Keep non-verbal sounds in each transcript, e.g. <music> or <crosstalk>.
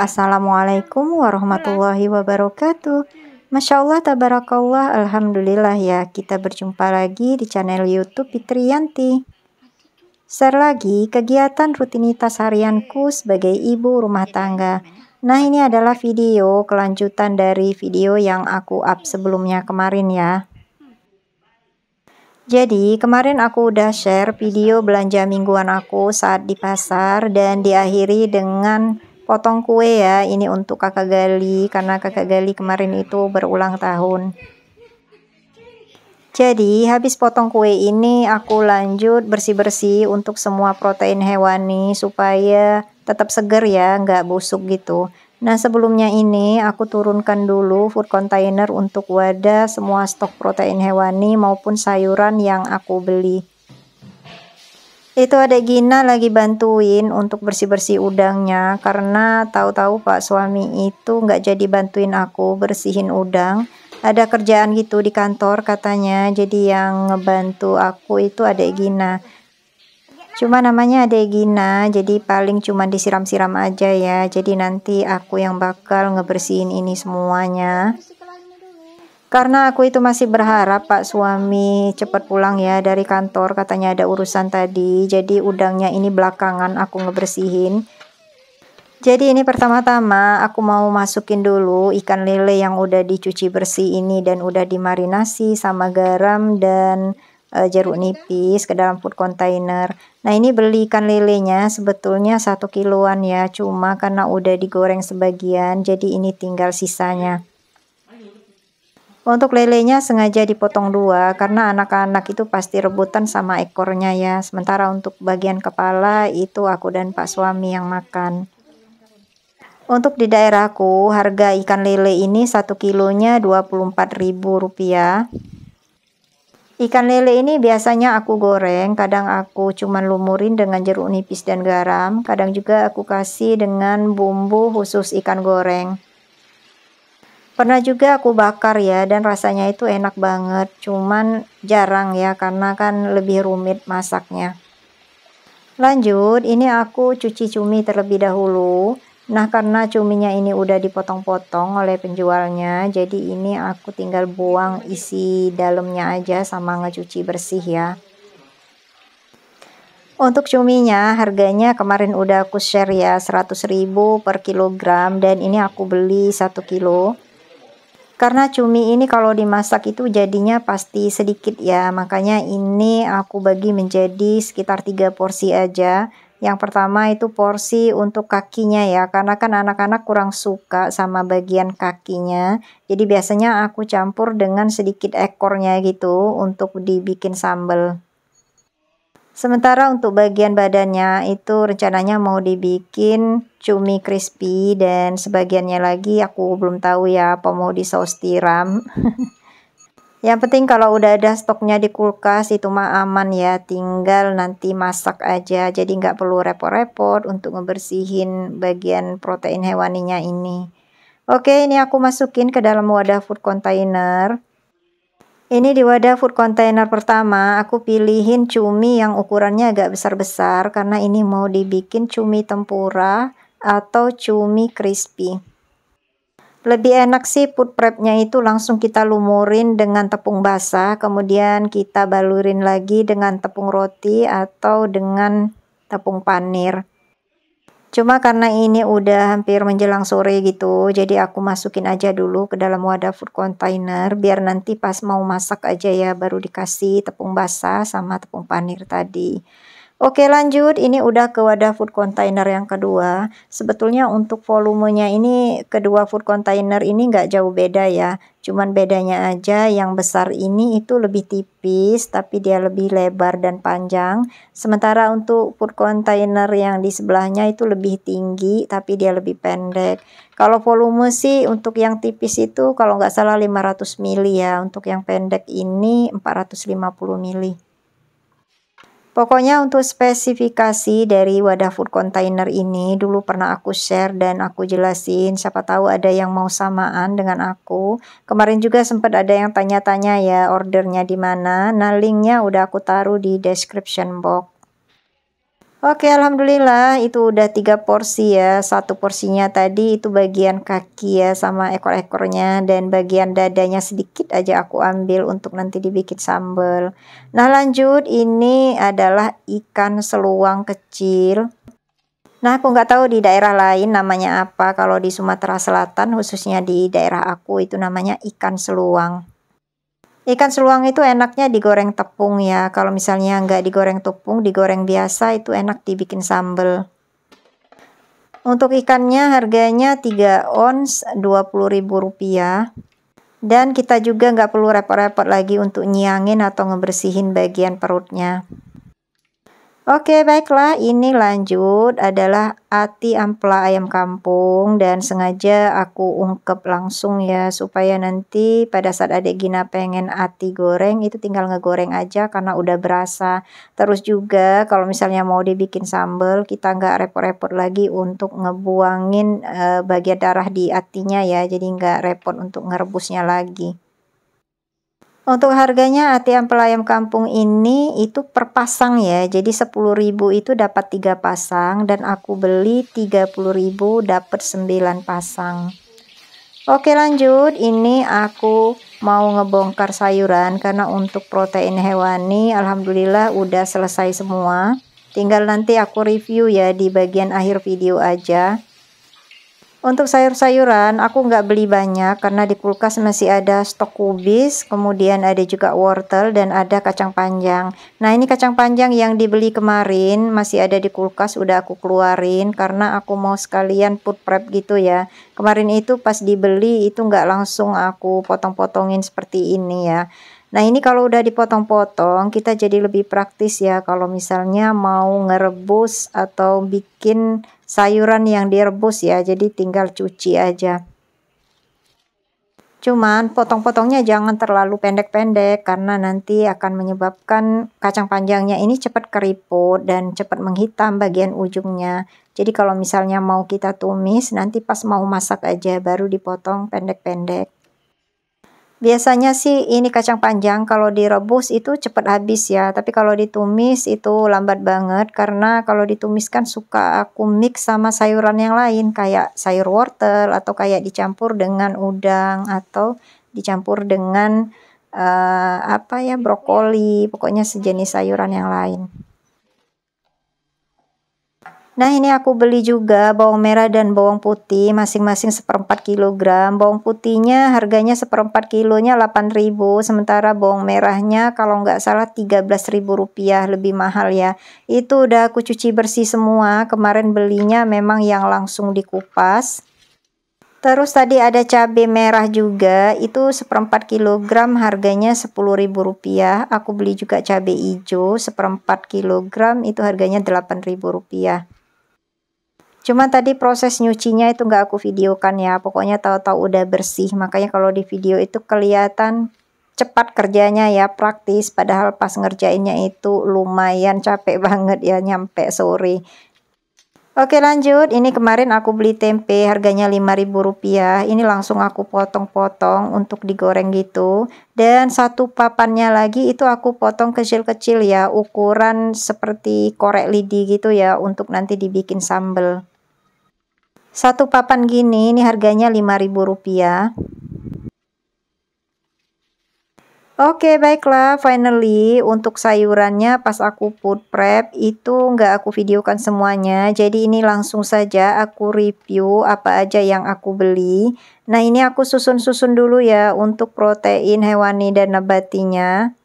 Assalamualaikum warahmatullahi wabarakatuh. Masya Allah, tabarakallah, alhamdulillah ya, kita berjumpa lagi di channel YouTube Yanti Share lagi kegiatan rutinitas harianku sebagai ibu rumah tangga. Nah, ini adalah video kelanjutan dari video yang aku up sebelumnya kemarin ya. Jadi, kemarin aku udah share video belanja mingguan aku saat di pasar dan diakhiri dengan potong kue ya. Ini untuk kakak Gali karena iya. kakak Gali kemarin itu berulang tahun. Jadi habis potong kue ini aku lanjut bersih-bersih untuk semua protein hewani supaya tetap seger ya nggak busuk gitu. Nah sebelumnya ini aku turunkan dulu food container untuk wadah semua stok protein hewani maupun sayuran yang aku beli itu ada Gina lagi bantuin untuk bersih-bersih udangnya karena tahu-tahu Pak suami itu nggak jadi bantuin aku bersihin udang ada kerjaan gitu di kantor katanya jadi yang ngebantu aku itu ada Gina cuma namanya ada Gina jadi paling cuma disiram-siram aja ya jadi nanti aku yang bakal ngebersihin ini semuanya karena aku itu masih berharap Pak suami cepat pulang ya dari kantor katanya ada urusan tadi. Jadi udangnya ini belakangan aku ngebersihin. Jadi ini pertama-tama aku mau masukin dulu ikan lele yang udah dicuci bersih ini dan udah dimarinasi sama garam dan e, jeruk nipis ke dalam food container. Nah ini beli ikan lelenya sebetulnya satu kiloan ya cuma karena udah digoreng sebagian jadi ini tinggal sisanya. Untuk lelenya sengaja dipotong dua karena anak-anak itu pasti rebutan sama ekornya ya. Sementara untuk bagian kepala itu aku dan pak suami yang makan. Untuk di daerahku harga ikan lele ini satu kilonya Rp24.000. Ikan lele ini biasanya aku goreng, kadang aku cuman lumurin dengan jeruk nipis dan garam, kadang juga aku kasih dengan bumbu khusus ikan goreng. Pernah juga aku bakar ya dan rasanya itu enak banget. Cuman jarang ya karena kan lebih rumit masaknya. Lanjut, ini aku cuci cumi terlebih dahulu. Nah, karena cuminya ini udah dipotong-potong oleh penjualnya, jadi ini aku tinggal buang isi dalamnya aja sama ngecuci bersih ya. Untuk cuminya harganya kemarin udah aku share ya 100.000 per kilogram dan ini aku beli 1 kilo karena cumi ini kalau dimasak itu jadinya pasti sedikit ya makanya ini aku bagi menjadi sekitar 3 porsi aja yang pertama itu porsi untuk kakinya ya karena kan anak-anak kurang suka sama bagian kakinya jadi biasanya aku campur dengan sedikit ekornya gitu untuk dibikin sambal Sementara untuk bagian badannya itu rencananya mau dibikin cumi crispy dan sebagiannya lagi aku belum tahu ya apa mau di saus tiram. <laughs> Yang penting kalau udah ada stoknya di kulkas itu mah aman ya, tinggal nanti masak aja. Jadi nggak perlu repot-repot untuk ngebersihin bagian protein hewaninya ini. Oke, ini aku masukin ke dalam wadah food container. Ini di wadah food container pertama, aku pilihin cumi yang ukurannya agak besar-besar karena ini mau dibikin cumi tempura atau cumi crispy. Lebih enak sih food prepnya itu langsung kita lumurin dengan tepung basah, kemudian kita balurin lagi dengan tepung roti atau dengan tepung panir. Cuma karena ini udah hampir menjelang sore gitu, jadi aku masukin aja dulu ke dalam wadah food container biar nanti pas mau masak aja ya baru dikasih tepung basah sama tepung panir tadi. Oke lanjut, ini udah ke wadah food container yang kedua. Sebetulnya untuk volumenya ini kedua food container ini nggak jauh beda ya. Cuman bedanya aja yang besar ini itu lebih tipis tapi dia lebih lebar dan panjang. Sementara untuk food container yang di sebelahnya itu lebih tinggi tapi dia lebih pendek. Kalau volume sih untuk yang tipis itu kalau nggak salah 500 mili ya. Untuk yang pendek ini 450 mili. Pokoknya untuk spesifikasi dari wadah food container ini dulu pernah aku share dan aku jelasin siapa tahu ada yang mau samaan dengan aku. Kemarin juga sempat ada yang tanya-tanya ya ordernya di mana. Nah linknya udah aku taruh di description box. Oke, alhamdulillah itu udah tiga porsi ya. Satu porsinya tadi itu bagian kaki ya sama ekor-ekornya dan bagian dadanya sedikit aja aku ambil untuk nanti dibikin sambal. Nah, lanjut ini adalah ikan seluang kecil. Nah, aku nggak tahu di daerah lain namanya apa. Kalau di Sumatera Selatan khususnya di daerah aku itu namanya ikan seluang. Ikan seluang itu enaknya digoreng tepung ya. Kalau misalnya nggak digoreng tepung, digoreng biasa itu enak dibikin sambal. Untuk ikannya harganya 3 ons Rp20.000. Dan kita juga nggak perlu repot-repot lagi untuk nyiangin atau ngebersihin bagian perutnya. Oke baiklah ini lanjut adalah ati ampela ayam kampung dan sengaja aku ungkep langsung ya supaya nanti pada saat adik Gina pengen ati goreng itu tinggal ngegoreng aja karena udah berasa terus juga kalau misalnya mau dibikin sambal kita nggak repot-repot lagi untuk ngebuangin e, bagian darah di atinya ya jadi nggak repot untuk ngerebusnya lagi. Untuk harganya ATM ayam kampung ini itu per pasang ya. Jadi 10.000 itu dapat 3 pasang dan aku beli 30.000 dapat 9 pasang. Oke lanjut, ini aku mau ngebongkar sayuran karena untuk protein hewani alhamdulillah udah selesai semua. Tinggal nanti aku review ya di bagian akhir video aja. Untuk sayur-sayuran aku nggak beli banyak karena di kulkas masih ada stok kubis, kemudian ada juga wortel dan ada kacang panjang. Nah ini kacang panjang yang dibeli kemarin masih ada di kulkas udah aku keluarin karena aku mau sekalian put prep gitu ya. Kemarin itu pas dibeli itu nggak langsung aku potong-potongin seperti ini ya. Nah ini kalau udah dipotong-potong kita jadi lebih praktis ya kalau misalnya mau ngerebus atau bikin sayuran yang direbus ya jadi tinggal cuci aja cuman potong-potongnya jangan terlalu pendek-pendek karena nanti akan menyebabkan kacang panjangnya ini cepat keriput dan cepat menghitam bagian ujungnya jadi kalau misalnya mau kita tumis nanti pas mau masak aja baru dipotong pendek-pendek Biasanya sih ini kacang panjang kalau direbus itu cepat habis ya, tapi kalau ditumis itu lambat banget karena kalau ditumis kan suka aku mix sama sayuran yang lain kayak sayur wortel atau kayak dicampur dengan udang atau dicampur dengan uh, apa ya brokoli, pokoknya sejenis sayuran yang lain. Nah ini aku beli juga bawang merah dan bawang putih masing-masing seperempat kilogram. Bawang putihnya harganya seperempat kilonya 8.000 sementara bawang merahnya kalau nggak salah 13.000 rupiah lebih mahal ya. Itu udah aku cuci bersih semua kemarin belinya memang yang langsung dikupas. Terus tadi ada cabai merah juga, itu seperempat kilogram harganya rp rupiah Aku beli juga cabai hijau seperempat kilogram itu harganya rp rupiah Cuma tadi proses nyucinya itu nggak aku videokan ya. Pokoknya tahu-tahu udah bersih. Makanya kalau di video itu kelihatan cepat kerjanya ya, praktis. Padahal pas ngerjainnya itu lumayan capek <laughs> banget ya, nyampe sore. Oke lanjut, ini kemarin aku beli tempe harganya Rp5.000. Ini langsung aku potong-potong untuk digoreng gitu. Dan satu papannya lagi itu aku potong kecil-kecil ya, ukuran seperti korek lidi gitu ya untuk nanti dibikin sambal. Satu papan gini, ini harganya Rp5.000. Oke, okay, baiklah. Finally, untuk sayurannya pas aku food prep itu nggak aku videokan semuanya. Jadi ini langsung saja aku review apa aja yang aku beli. Nah, ini aku susun-susun dulu ya untuk protein hewani dan nabatinya.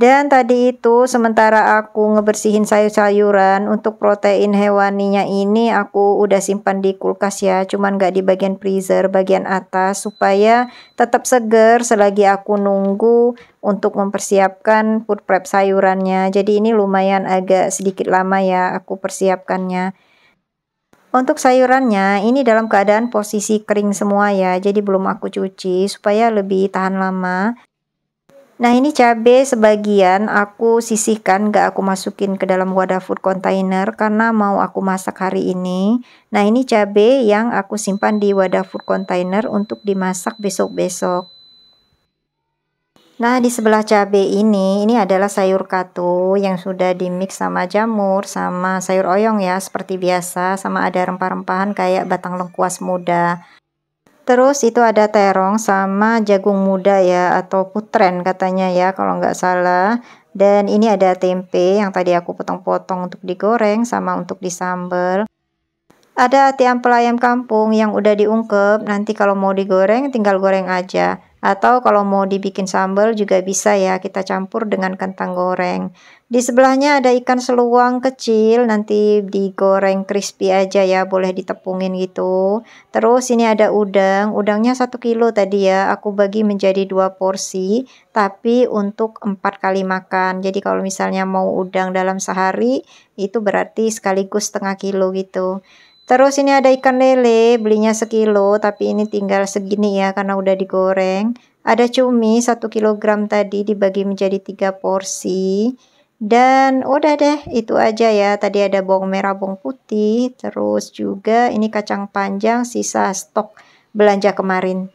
Dan tadi itu sementara aku ngebersihin sayur-sayuran untuk protein hewaninya ini aku udah simpan di kulkas ya cuman gak di bagian freezer bagian atas supaya tetap seger selagi aku nunggu untuk mempersiapkan food prep sayurannya jadi ini lumayan agak sedikit lama ya aku persiapkannya untuk sayurannya ini dalam keadaan posisi kering semua ya jadi belum aku cuci supaya lebih tahan lama Nah ini cabai sebagian aku sisihkan gak aku masukin ke dalam wadah food container karena mau aku masak hari ini. Nah ini cabai yang aku simpan di wadah food container untuk dimasak besok-besok. Nah di sebelah cabai ini, ini adalah sayur kato yang sudah dimix sama jamur sama sayur oyong ya seperti biasa sama ada rempah-rempahan kayak batang lengkuas muda. Terus itu ada terong sama jagung muda ya atau putren katanya ya kalau nggak salah. Dan ini ada tempe yang tadi aku potong-potong untuk digoreng sama untuk disambal. Ada ati ampel ayam kampung yang udah diungkep, nanti kalau mau digoreng tinggal goreng aja. Atau kalau mau dibikin sambal juga bisa ya, kita campur dengan kentang goreng. Di sebelahnya ada ikan seluang kecil, nanti digoreng crispy aja ya, boleh ditepungin gitu. Terus ini ada udang, udangnya 1 kilo tadi ya, aku bagi menjadi dua porsi, tapi untuk empat kali makan. Jadi kalau misalnya mau udang dalam sehari, itu berarti sekaligus setengah kilo gitu. Terus ini ada ikan lele, belinya sekilo, tapi ini tinggal segini ya karena udah digoreng. Ada cumi 1 kilogram tadi dibagi menjadi 3 porsi. Dan udah deh, itu aja ya. Tadi ada bawang merah, bawang putih, terus juga ini kacang panjang sisa stok belanja kemarin.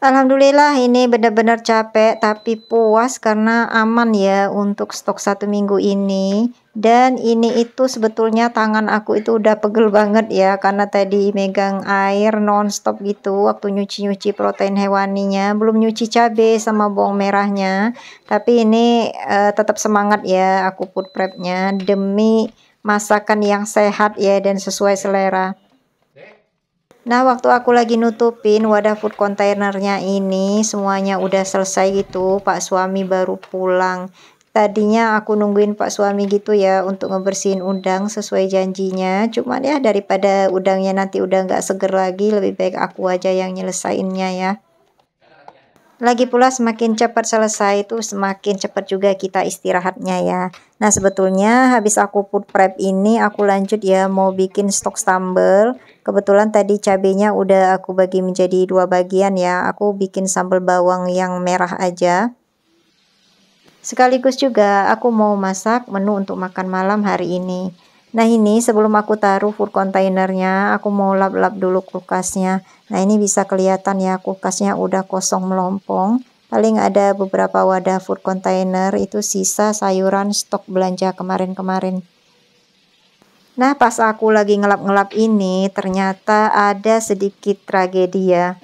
Alhamdulillah ini benar-benar capek tapi puas karena aman ya untuk stok satu minggu ini dan ini itu sebetulnya tangan aku itu udah pegel banget ya karena tadi megang air nonstop gitu waktu nyuci-nyuci protein hewaninya belum nyuci cabe sama bawang merahnya tapi ini uh, tetap semangat ya aku food prepnya demi masakan yang sehat ya dan sesuai selera Nah waktu aku lagi nutupin wadah food containernya ini semuanya udah selesai gitu pak suami baru pulang Tadinya aku nungguin pak suami gitu ya untuk ngebersihin udang sesuai janjinya Cuman ya daripada udangnya nanti udah gak seger lagi lebih baik aku aja yang nyelesainnya ya lagi pula semakin cepat selesai itu semakin cepat juga kita istirahatnya ya. Nah sebetulnya habis aku put prep ini aku lanjut ya mau bikin stok sambal. Kebetulan tadi cabenya udah aku bagi menjadi dua bagian ya. Aku bikin sambal bawang yang merah aja. Sekaligus juga aku mau masak menu untuk makan malam hari ini. Nah ini sebelum aku taruh food containernya aku mau lap-lap dulu kulkasnya. Nah ini bisa kelihatan ya kulkasnya udah kosong melompong. Paling ada beberapa wadah food container itu sisa sayuran stok belanja kemarin-kemarin. Nah pas aku lagi ngelap-ngelap ini ternyata ada sedikit tragedi ya.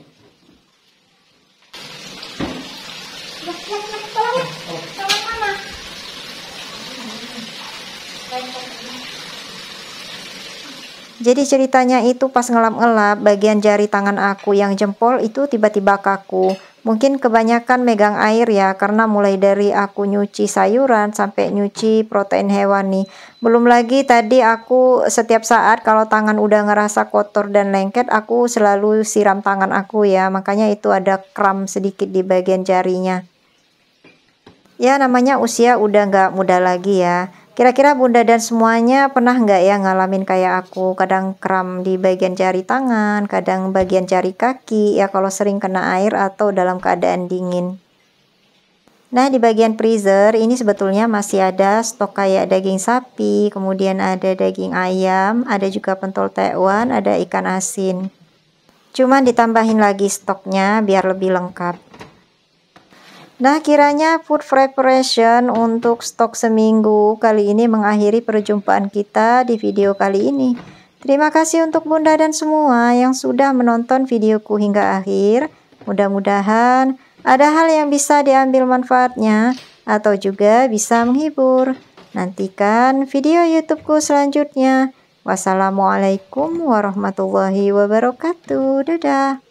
Jadi ceritanya itu pas ngelap-ngelap bagian jari tangan aku yang jempol itu tiba-tiba kaku. Mungkin kebanyakan megang air ya karena mulai dari aku nyuci sayuran sampai nyuci protein hewani. Belum lagi tadi aku setiap saat kalau tangan udah ngerasa kotor dan lengket aku selalu siram tangan aku ya. Makanya itu ada kram sedikit di bagian jarinya. Ya namanya usia udah nggak muda lagi ya. Kira-kira bunda dan semuanya pernah nggak ya ngalamin kayak aku kadang kram di bagian jari tangan, kadang bagian jari kaki ya kalau sering kena air atau dalam keadaan dingin. Nah di bagian freezer ini sebetulnya masih ada stok kayak daging sapi, kemudian ada daging ayam, ada juga pentol tekwan, ada ikan asin. Cuman ditambahin lagi stoknya biar lebih lengkap. Nah, kiranya food preparation untuk stok seminggu kali ini mengakhiri perjumpaan kita di video kali ini. Terima kasih untuk Bunda dan semua yang sudah menonton videoku hingga akhir. Mudah-mudahan ada hal yang bisa diambil manfaatnya atau juga bisa menghibur. Nantikan video YouTubeku selanjutnya. Wassalamualaikum warahmatullahi wabarakatuh. Dadah.